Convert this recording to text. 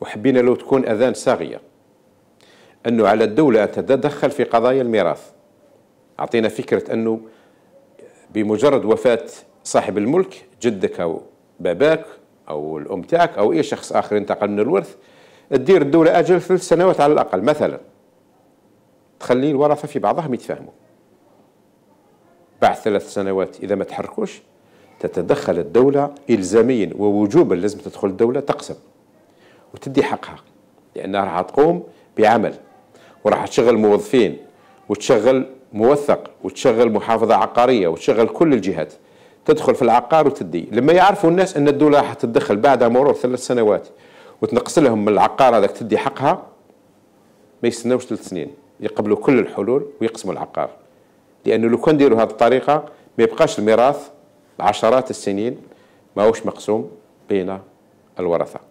وحبينا لو تكون أذان صاغية أنه على الدولة تتدخل في قضايا الميراث أعطينا فكرة أنه بمجرد وفاة صاحب الملك جدك أو باباك أو الأم تاعك أو أي شخص آخر انتقل من الورث تدير الدولة أجل ثلاث سنوات على الأقل مثلا تخلي الورثة في بعضهم يتفاهموا بعد ثلاث سنوات إذا ما تحركوش تتدخل الدولة إلزاميا ووجوبا لازم تدخل الدولة تقسم وتدي حقها لأنها راح تقوم بعمل وراح تشغل موظفين وتشغل موثق وتشغل محافظة عقارية وتشغل كل الجهات تدخل في العقار وتدي لما يعرفوا الناس أن الدولة راح تدخل بعد مرور ثلاث سنوات وتنقص لهم من العقار هذاك تدي حقها ما يستناوش ثلاث سنين يقبلوا كل الحلول ويقسموا العقار لأنه لو كان ديروا هذه الطريقة ما يبقاش الميراث عشرات السنين ماهوش مقسوم بين الورثه